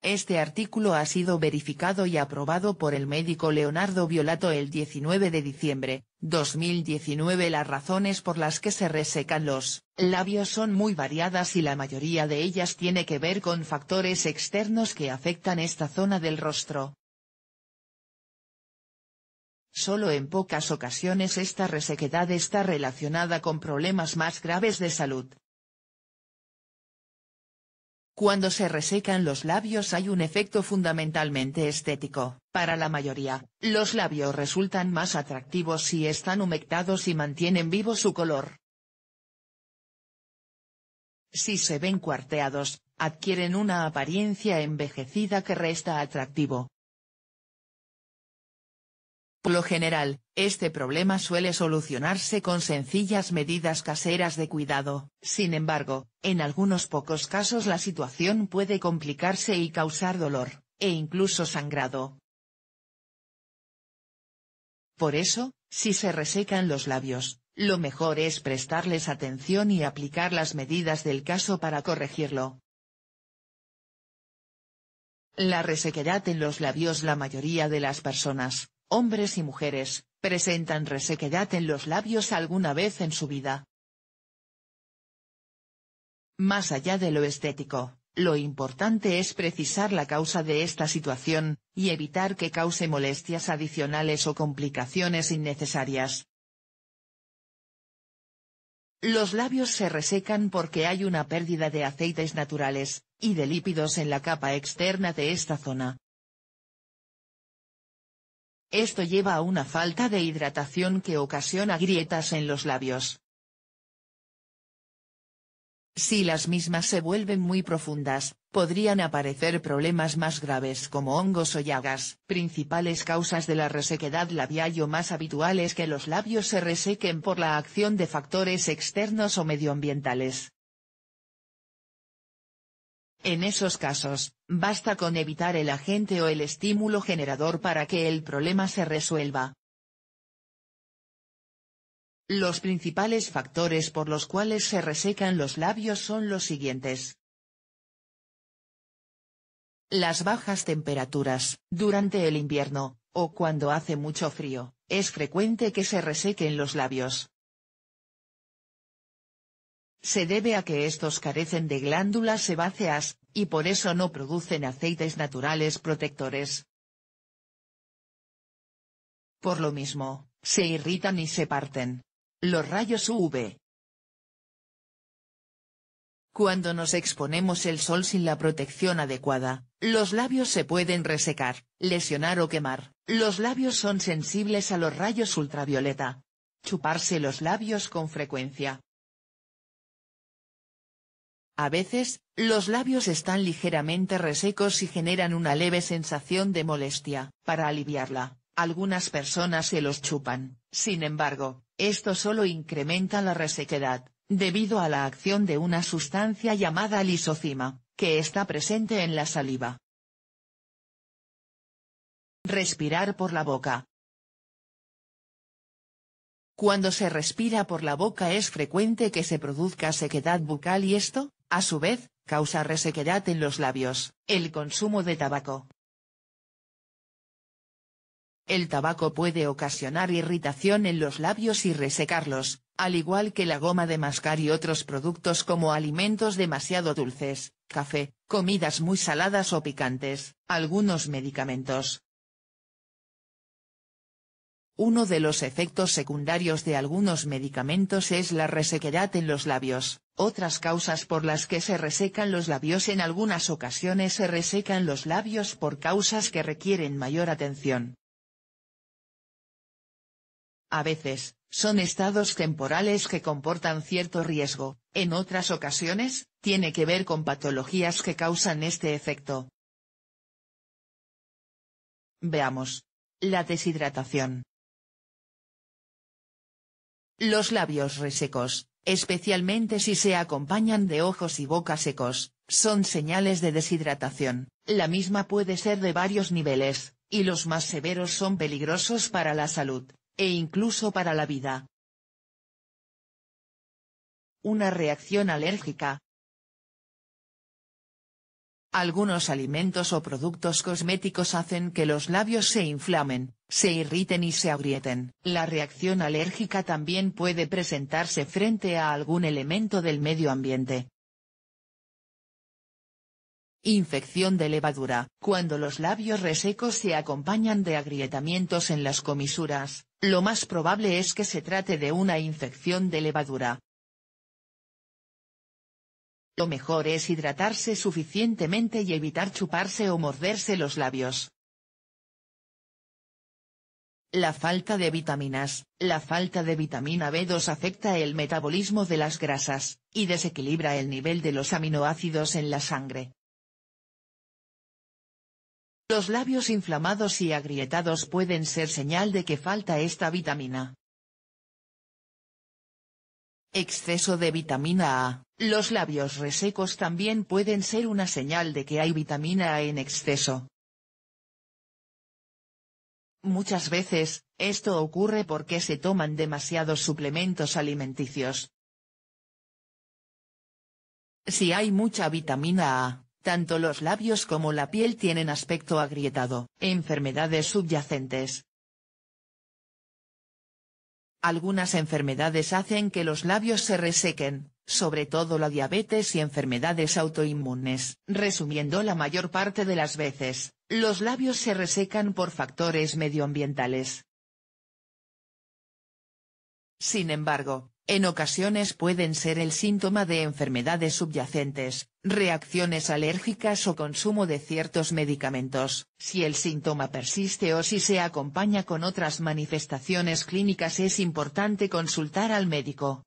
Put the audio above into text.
Este artículo ha sido verificado y aprobado por el médico Leonardo Violato el 19 de diciembre, 2019 Las razones por las que se resecan los labios son muy variadas y la mayoría de ellas tiene que ver con factores externos que afectan esta zona del rostro. Solo en pocas ocasiones esta resequedad está relacionada con problemas más graves de salud, cuando se resecan los labios hay un efecto fundamentalmente estético. Para la mayoría, los labios resultan más atractivos si están humectados y mantienen vivo su color. Si se ven cuarteados, adquieren una apariencia envejecida que resta atractivo. Por lo general, este problema suele solucionarse con sencillas medidas caseras de cuidado. Sin embargo, en algunos pocos casos la situación puede complicarse y causar dolor, e incluso sangrado. Por eso, si se resecan los labios, lo mejor es prestarles atención y aplicar las medidas del caso para corregirlo. La resequedad en los labios La mayoría de las personas, hombres y mujeres, presentan resequedad en los labios alguna vez en su vida. Más allá de lo estético, lo importante es precisar la causa de esta situación, y evitar que cause molestias adicionales o complicaciones innecesarias. Los labios se resecan porque hay una pérdida de aceites naturales, y de lípidos en la capa externa de esta zona. Esto lleva a una falta de hidratación que ocasiona grietas en los labios. Si las mismas se vuelven muy profundas, podrían aparecer problemas más graves como hongos o llagas. Principales causas de la resequedad labial o más habituales que los labios se resequen por la acción de factores externos o medioambientales. En esos casos, basta con evitar el agente o el estímulo generador para que el problema se resuelva. Los principales factores por los cuales se resecan los labios son los siguientes. Las bajas temperaturas, durante el invierno, o cuando hace mucho frío, es frecuente que se resequen los labios. Se debe a que estos carecen de glándulas sebáceas, y por eso no producen aceites naturales protectores. Por lo mismo, se irritan y se parten. Los rayos UV. Cuando nos exponemos el sol sin la protección adecuada, los labios se pueden resecar, lesionar o quemar. Los labios son sensibles a los rayos ultravioleta. Chuparse los labios con frecuencia, a veces, los labios están ligeramente resecos y generan una leve sensación de molestia. Para aliviarla, algunas personas se los chupan. Sin embargo, esto solo incrementa la resequedad, debido a la acción de una sustancia llamada lisocima, que está presente en la saliva. Respirar por la boca. Cuando se respira por la boca es frecuente que se produzca sequedad bucal y esto, a su vez, causa resequedad en los labios, el consumo de tabaco. El tabaco puede ocasionar irritación en los labios y resecarlos, al igual que la goma de mascar y otros productos como alimentos demasiado dulces, café, comidas muy saladas o picantes, algunos medicamentos. Uno de los efectos secundarios de algunos medicamentos es la resequedad en los labios, otras causas por las que se resecan los labios En algunas ocasiones se resecan los labios por causas que requieren mayor atención. A veces, son estados temporales que comportan cierto riesgo, en otras ocasiones, tiene que ver con patologías que causan este efecto. Veamos. La deshidratación. Los labios resecos, especialmente si se acompañan de ojos y boca secos, son señales de deshidratación. La misma puede ser de varios niveles, y los más severos son peligrosos para la salud, e incluso para la vida. Una reacción alérgica, algunos alimentos o productos cosméticos hacen que los labios se inflamen, se irriten y se agrieten. La reacción alérgica también puede presentarse frente a algún elemento del medio ambiente. Infección de levadura. Cuando los labios resecos se acompañan de agrietamientos en las comisuras, lo más probable es que se trate de una infección de levadura. Lo mejor es hidratarse suficientemente y evitar chuparse o morderse los labios. La falta de vitaminas, la falta de vitamina B2 afecta el metabolismo de las grasas, y desequilibra el nivel de los aminoácidos en la sangre. Los labios inflamados y agrietados pueden ser señal de que falta esta vitamina. Exceso de vitamina A. Los labios resecos también pueden ser una señal de que hay vitamina A en exceso. Muchas veces, esto ocurre porque se toman demasiados suplementos alimenticios. Si hay mucha vitamina A, tanto los labios como la piel tienen aspecto agrietado. Enfermedades subyacentes. Algunas enfermedades hacen que los labios se resequen, sobre todo la diabetes y enfermedades autoinmunes. Resumiendo la mayor parte de las veces, los labios se resecan por factores medioambientales. Sin embargo, en ocasiones pueden ser el síntoma de enfermedades subyacentes, reacciones alérgicas o consumo de ciertos medicamentos. Si el síntoma persiste o si se acompaña con otras manifestaciones clínicas es importante consultar al médico.